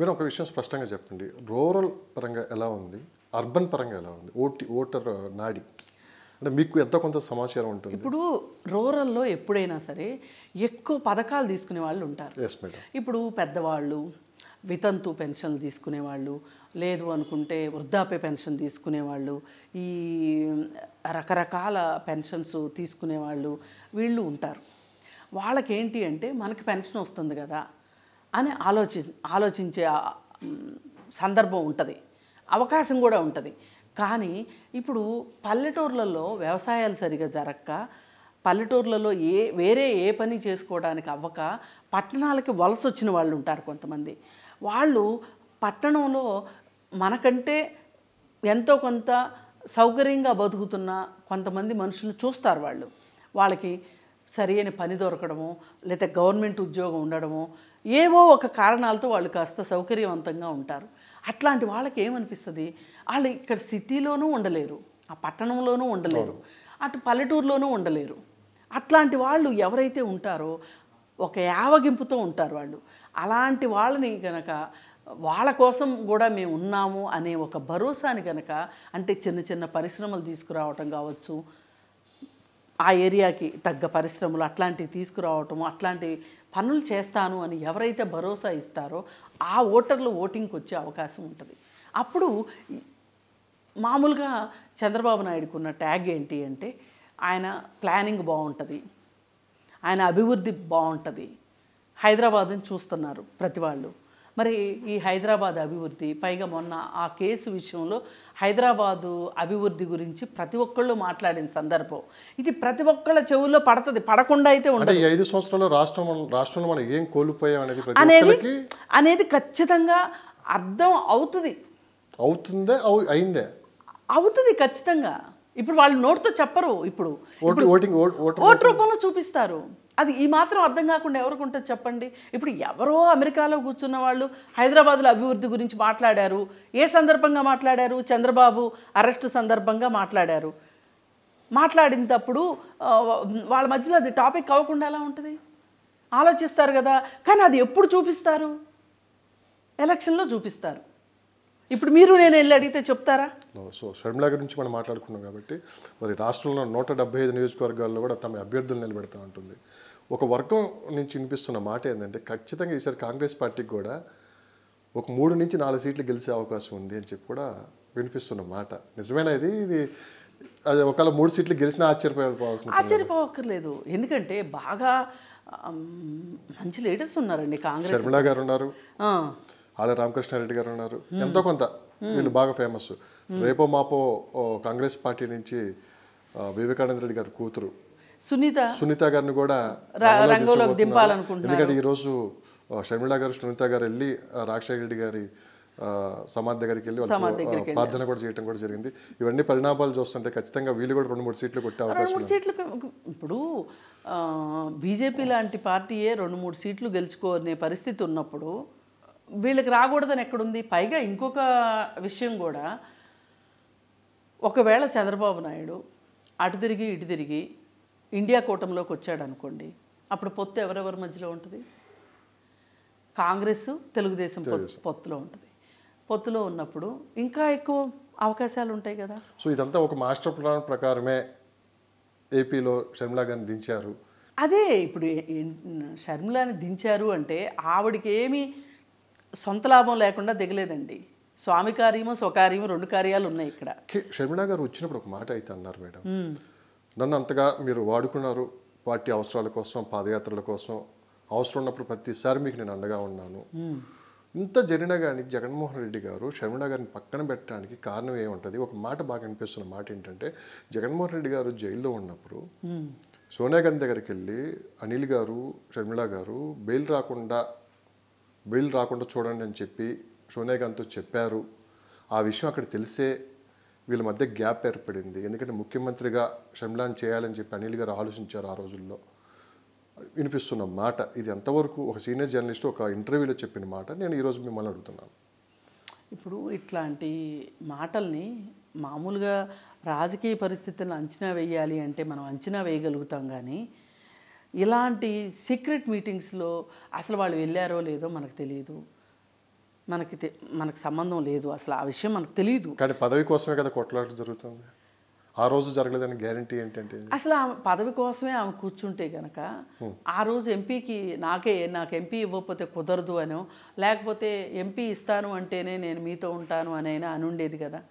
మీరు ఒక విషయం స్పష్టంగా చెప్పండి రూరల్ పరంగా ఎలా ఉంది అర్బన్ పరంగా ఎలా ఉంది ఓటి ఓటర్ నాడి అంటే మీకు ఎంత కొంత సమాచారం ఉంటుంది ఇప్పుడు రూరల్లో ఎప్పుడైనా సరే ఎక్కువ పథకాలు తీసుకునే వాళ్ళు ఉంటారు ఇప్పుడు పెద్దవాళ్ళు వితంతు పెన్షన్లు తీసుకునేవాళ్ళు లేదు అనుకుంటే వృద్ధాప్య పెన్షన్ తీసుకునేవాళ్ళు ఈ రకరకాల పెన్షన్స్ తీసుకునేవాళ్ళు వీళ్ళు ఉంటారు వాళ్ళకేంటి అంటే మనకి పెన్షన్ వస్తుంది కదా అని ఆలోచి ఆలోచించే సందర్భం ఉంటుంది అవకాశం కూడా ఉంటుంది కానీ ఇప్పుడు పల్లెటూర్లలో వ్యవసాయాలు సరిగా జరగక పల్లెటూర్లలో ఏ వేరే ఏ పని చేసుకోవడానికి అవ్వక పట్టణాలకి వలస వచ్చిన వాళ్ళు ఉంటారు కొంతమంది వాళ్ళు పట్టణంలో మనకంటే ఎంతో కొంత సౌకర్యంగా బతుకుతున్న కొంతమంది మనుషులు చూస్తారు వాళ్ళు వాళ్ళకి సరైన పని దొరకడము లేదా గవర్నమెంట్ ఉద్యోగం ఉండడము ఏవో ఒక కారణాలతో వాళ్ళు కాస్త సౌకర్యవంతంగా ఉంటారు అట్లాంటి వాళ్ళకి ఏమనిపిస్తుంది వాళ్ళు ఇక్కడ సిటీలోనూ ఉండలేరు ఆ పట్టణంలోనూ ఉండలేరు అటు పల్లెటూరులోనూ ఉండలేరు అట్లాంటి వాళ్ళు ఎవరైతే ఉంటారో ఒక యావగింపుతో ఉంటారు వాళ్ళు అలాంటి వాళ్ళని కనుక వాళ్ళ కోసం కూడా మేము ఉన్నాము అనే ఒక భరోసాని కనుక అంటే చిన్న చిన్న పరిశ్రమలు తీసుకురావటం కావచ్చు ఆ ఏరియాకి తగ్గ పరిశ్రమలు అట్లాంటివి తీసుకురావటము అట్లాంటి పనులు చేస్తాను అని ఎవరైతే భరోసా ఇస్తారో ఆ ఓటర్లు ఓటింగ్కి వచ్చే అవకాశం ఉంటుంది అప్పుడు మామూలుగా చంద్రబాబు నాయుడుకు ఉన్న ట్యాగ్ ఏంటి అంటే ఆయన ప్లానింగ్ బాగుంటుంది ఆయన అభివృద్ధి బాగుంటుంది హైదరాబాద్ని చూస్తున్నారు ప్రతి వాళ్ళు మరి ఈ హైదరాబాద్ అభివృద్ధి పైగా మొన్న ఆ కేసు విషయంలో హైదరాబాదు అభివృద్ధి గురించి ప్రతి ఒక్కళ్ళు మాట్లాడిన సందర్భం ఇది ప్రతి ఒక్కళ్ళ చెవుల్లో పడుతుంది పడకుండా అయితే ఉండదు ఐదు సంవత్సరాలు రాష్ట్రం రాష్ట్రంలో మనం ఏం కోల్పోయాం అనేది అనేది అనేది ఖచ్చితంగా అర్థం అవుతుంది అవుతుందే అయిందే అవుతుంది ఖచ్చితంగా ఇప్పుడు వాళ్ళు నోట్తో చెప్పరు ఇప్పుడు ఓటు రూపంలో చూపిస్తారు అది ఈ మాత్రం అర్థం కాకుండా ఎవరికి ఉంటుంది చెప్పండి ఇప్పుడు ఎవరో అమెరికాలో కూర్చున్న వాళ్ళు హైదరాబాద్లో అభివృద్ధి గురించి మాట్లాడారు ఏ సందర్భంగా మాట్లాడారు చంద్రబాబు అరెస్టు సందర్భంగా మాట్లాడారు మాట్లాడినప్పుడు వాళ్ళ మధ్యలో అది టాపిక్ అవ్వకుండా ఎలా ఉంటుంది ఆలోచిస్తారు కదా కానీ అది ఎప్పుడు చూపిస్తారు ఎలక్షన్లో చూపిస్తారు ఇప్పుడు మీరు నేను వెళ్ళి అడిగితే చెప్తారా సో షర్మిలా గురించి మనం మాట్లాడుకున్నాం కాబట్టి మరి రాష్ట్రంలో నూట డెబ్బై ఐదు నియోజకవర్గాల్లో కూడా తమ అభ్యర్థులు నిలబెడతా ఉంటుంది ఒక వర్గం నుంచి వినిపిస్తున్న మాట ఏంటంటే ఖచ్చితంగా ఈసారి కాంగ్రెస్ పార్టీకి కూడా ఒక మూడు నుంచి నాలుగు సీట్లు గెలిచే అవకాశం ఉంది అని చెప్పి కూడా వినిపిస్తున్న మాట నిజమైన ఇది ఇది అది ఒకవేళ మూడు సీట్లు గెలిచినా ఆశ్చర్యపోవాల్సిన ఆశ్చర్యపోవక్కర్లేదు ఎందుకంటే బాగా మంచి లీడర్స్ ఉన్నారండి కాంగ్రెస్ శర్మిలా గారు ఉన్నారు ఆళ్ళ రామకృష్ణారెడ్డి గారు ఉన్నారు ఎంతో కొంత వీళ్ళు బాగా ఫేమస్ రేపో మాపో కాంగ్రెస్ పార్టీ నుంచి వివేకానంద రెడ్డి గారు కూతురు సునీత సునీత గారిని కూడా ఎందుకంటే ఈరోజు షర్మిళ గారు సునీత గారు వెళ్ళి రాజశేఖర రెడ్డి గారి సమాధి దగ్గరికి వెళ్ళి ప్రార్థన కూడా చేయడం కూడా జరిగింది ఇవన్నీ పరిణామాలు చూస్తుంటే ఖచ్చితంగా వీళ్ళు కూడా రెండు మూడు సీట్లు కొట్టే అవకాశం సీట్లు ఇప్పుడు బీజేపీ లాంటి పార్టీయే రెండు మూడు సీట్లు గెలుచుకోనే పరిస్థితి ఉన్నప్పుడు వీళ్ళకి రాకూడదని ఎక్కడుంది పైగా ఇంకొక విషయం కూడా ఒకవేళ చంద్రబాబు నాయుడు అటు తిరిగి ఇటు తిరిగి ఇండియా కూటమిలోకి వచ్చాడు అనుకోండి అప్పుడు పొత్తు ఎవరెవరి మధ్యలో ఉంటుంది కాంగ్రెస్ తెలుగుదేశం పొత్తులో ఉంటుంది పొత్తులో ఉన్నప్పుడు ఇంకా ఎక్కువ అవకాశాలు ఉంటాయి కదా సో ఇదంతా ఒక మాస్టర్ ప్లాన్ ప్రకారమే ఏపీలో షర్మిలా గారిని దించారు అదే ఇప్పుడు షర్మిలాని దించారు అంటే ఆవిడకి ఏమీ సొంత లాభం లేకుండా దిగలేదండి స్వామి కార్యము స్వకార్యము రెండు కార్యాలు ఉన్నాయి ఇక్కడ షర్మిళ గారు వచ్చినప్పుడు ఒక మాట అయితే అన్నారు మేడం నన్ను అంతగా మీరు వాడుకున్నారు పార్టీ అవసరాల కోసం పాదయాత్రల కోసం అవసరం ఉన్నప్పుడు ప్రతిసారి మీకు నేను అండగా ఉన్నాను ఇంత జరిగినా కానీ జగన్మోహన్ రెడ్డి గారు షర్మిళ గారిని పక్కన పెట్టడానికి కారణం ఏముంటుంది ఒక మాట బాగా అనిపిస్తున్న మాట ఏంటంటే జగన్మోహన్ రెడ్డి గారు జైల్లో ఉన్నప్పుడు సోనియా గాంధీ దగ్గరికి వెళ్ళి అనిల్ గారు షర్మిళ గారు బెయిల్ రాకుండా వీళ్ళు రాకుండా చూడండి అని చెప్పి సోనియా గాంధీతో చెప్పారు ఆ విషయం అక్కడ తెలిసే వీళ్ళ మధ్య గ్యాప్ ఏర్పడింది ఎందుకంటే ముఖ్యమంత్రిగా షమ్లాన్ చేయాలని చెప్పి అనిల్ గారు ఆలోచించారు ఆ రోజుల్లో వినిపిస్తున్న మాట ఇది ఎంతవరకు ఒక సీనియర్ జర్నలిస్ట్ ఒక ఇంటర్వ్యూలో చెప్పిన మాట నేను ఈరోజు మిమ్మల్ని అడుగుతున్నాను ఇప్పుడు ఇట్లాంటి మాటల్ని మామూలుగా రాజకీయ పరిస్థితులను అంచనా వేయాలి అంటే మనం అంచనా వేయగలుగుతాం కానీ ఇలాంటి సీక్రెట్ మీటింగ్స్లో అసలు వాళ్ళు వెళ్ళారో లేదో మనకు తెలియదు మనకి మనకు సంబంధం లేదు అసలు ఆ విషయం మనకు తెలియదు కానీ పదవి కోసమే కదా కొట్లాట జరుగుతుంది ఆ రోజు జరగలేదని గ్యారంటీ ఏంటంటే అసలు ఆమె పదవి కోసమే ఆమె కూర్చుంటే గనక ఆ రోజు ఎంపీకి నాకే నాకు ఎంపీ ఇవ్వకపోతే కుదరదు అనో లేకపోతే ఎంపీ ఇస్తాను అంటేనే నేను మీతో ఉంటాను అని ఉండేది కదా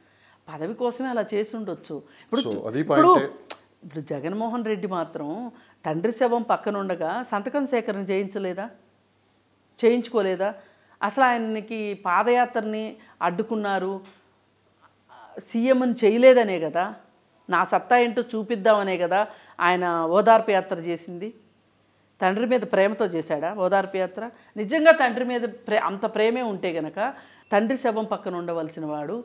పదవి కోసమే అలా చేసి ఉండొచ్చు ఇప్పుడు ఇప్పుడు ఇప్పుడు జగన్మోహన్ రెడ్డి మాత్రం తండ్రి శవం పక్కన ఉండగా సంతకం సేకరణ చేయించలేదా చేయించుకోలేదా అసలు ఆయనకి పాదయాత్రని అడ్డుకున్నారు సీఎంని చేయలేదనే కదా నా సత్తా ఏంటో చూపిద్దామనే కదా ఆయన ఓదార్పు యాత్ర చేసింది తండ్రి మీద ప్రేమతో చేశాడా ఓదార్పు యాత్ర నిజంగా తండ్రి మీద ప్రే అంత ప్రేమే ఉంటే గనక తండ్రి శవం పక్కన ఉండవలసిన వాడు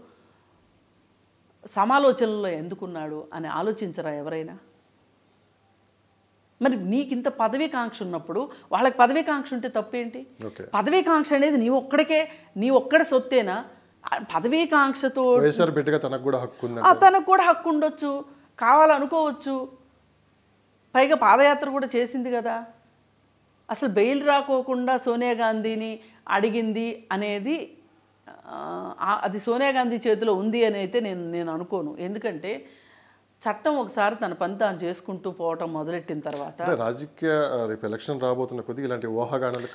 సమాలోచనలో ఎందుకున్నాడు అని ఆలోచించరా ఎవరైనా మరి నీకు ఇంత పదవీకాంక్ష ఉన్నప్పుడు వాళ్ళకి పదవీకాంక్ష ఉంటే తప్పేంటి పదవీకాంక్ష అనేది నీ ఒక్కడికే నీ ఒక్కడ సొత్తేనా పదవీకాంక్షతో తనకు కూడా తనకు కూడా హక్కు ఉండొచ్చు కావాలనుకోవచ్చు పైగా పాదయాత్ర కూడా చేసింది కదా అసలు బెయిల్ రాకోకుండా సోనియా గాంధీని అడిగింది అనేది అది సోనియా గాంధీ చేతిలో ఉంది అని అయితే నేను నేను అనుకోను ఎందుకంటే చట్టం ఒకసారి తన పని తాను చేసుకుంటూ పోవటం మొదలెట్టిన తర్వాత రాజకీయ రేపు ఎలక్షన్ రాబోతున్న కొద్దిగా ఇలాంటి ఊహాగానాలు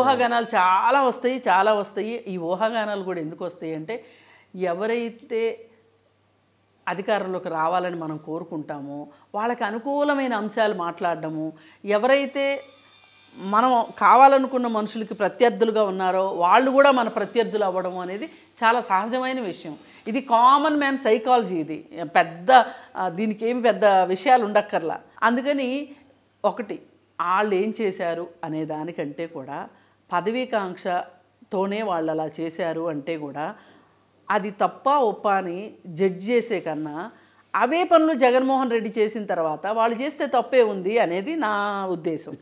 ఊహాగానాలు చాలా వస్తాయి చాలా వస్తాయి ఈ ఊహాగానాలు కూడా ఎందుకు వస్తాయి అంటే ఎవరైతే అధికారంలోకి రావాలని మనం కోరుకుంటామో వాళ్ళకి అనుకూలమైన అంశాలు మాట్లాడడము ఎవరైతే మనం కావాలనుకున్న మనుషులకి ప్రత్యర్థులుగా ఉన్నారో వాళ్ళు కూడా మన ప్రత్యర్థులు అవ్వడం అనేది చాలా సహజమైన విషయం ఇది కామన్ మ్యాన్ సైకాలజీ ఇది పెద్ద దీనికి ఏమి పెద్ద విషయాలు ఉండక్కర్లా అందుకని ఒకటి వాళ్ళు ఏం చేశారు అనే దానికంటే కూడా పదవీకాంక్షతోనే వాళ్ళు అలా చేశారు అంటే కూడా అది తప్ప ఒప్ప అని జడ్జ్ చేసే కన్నా అవే పనులు జగన్మోహన్ రెడ్డి చేసిన తర్వాత వాళ్ళు చేస్తే తప్పే ఉంది అనేది నా ఉద్దేశం